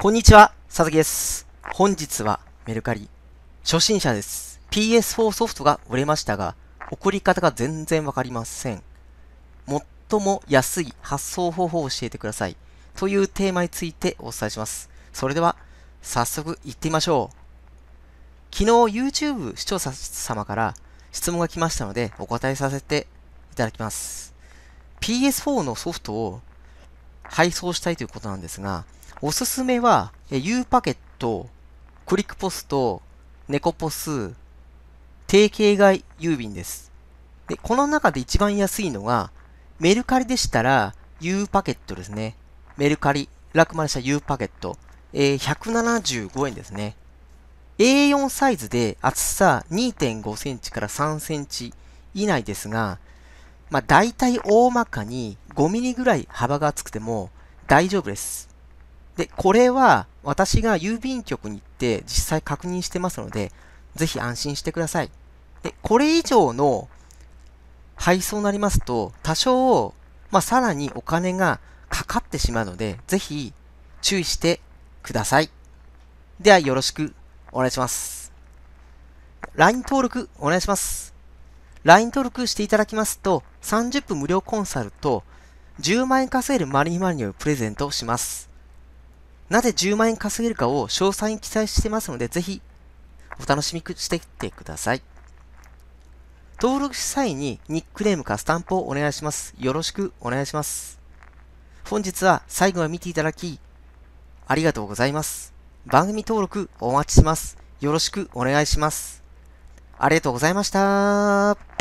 こんにちは、佐々木です。本日はメルカリ、初心者です。PS4 ソフトが売れましたが、送り方が全然わかりません。最も安い発送方法を教えてください。というテーマについてお伝えします。それでは、早速行ってみましょう。昨日 YouTube 視聴者様から質問が来ましたので、お答えさせていただきます。PS4 のソフトを配送したいということなんですが、おすすめは、U パケット、クリックポスト、ネコポス、定型外郵便です。で、この中で一番安いのが、メルカリでしたら、U パケットですね。メルカリ、ラクマでした U パケット、えー、175円ですね。A4 サイズで厚さ2.5センチから3センチ以内ですが、まあ、大体大まかに5ミリぐらい幅が厚くても大丈夫です。で、これは私が郵便局に行って実際確認してますので、ぜひ安心してください。で、これ以上の配送になりますと、多少、まあ、さらにお金がかかってしまうので、ぜひ注意してください。ではよろしくお願いします。LINE 登録お願いします。LINE 登録していただきますと、30分無料コンサルと、10万円稼げるマリーマリーをプレゼントします。なぜ10万円稼げるかを詳細に記載してますので、ぜひお楽しみしてきてください。登録し際にニックネームかスタンプをお願いします。よろしくお願いします。本日は最後まで見ていただき、ありがとうございます。番組登録お待ちします。よろしくお願いします。ありがとうございました。